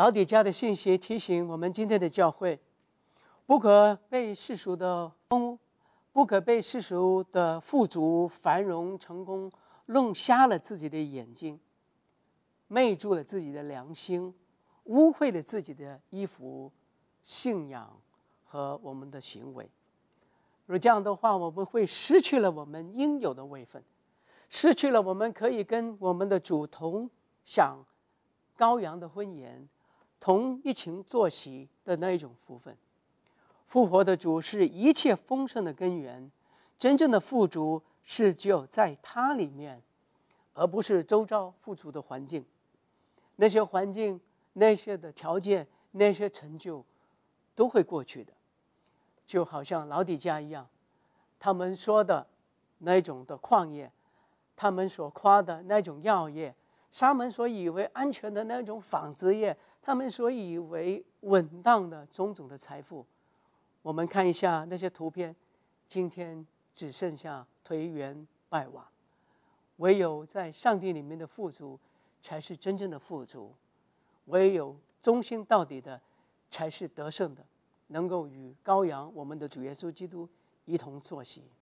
老底家的信息提醒我们：今天的教会不可被世俗的风，不可被世俗的富足、繁荣、成功弄瞎了自己的眼睛，昧住了自己的良心，污秽了自己的衣服、信仰和我们的行为。如这样的话，我们会失去了我们应有的位分，失去了我们可以跟我们的主同享羔羊的婚宴。同一情坐席的那一种福分，复活的主是一切丰盛的根源，真正的富足是只有在他里面，而不是周遭富足的环境，那些环境、那些的条件、那些成就，都会过去的，就好像老底家一样，他们说的那种的矿业，他们所夸的那种药业。他们所以为安全的那种纺织业，他们所以为稳当的种种的财富，我们看一下那些图片，今天只剩下颓垣败瓦，唯有在上帝里面的富足，才是真正的富足，唯有忠心到底的，才是得胜的，能够与羔羊我们的主耶稣基督一同坐席。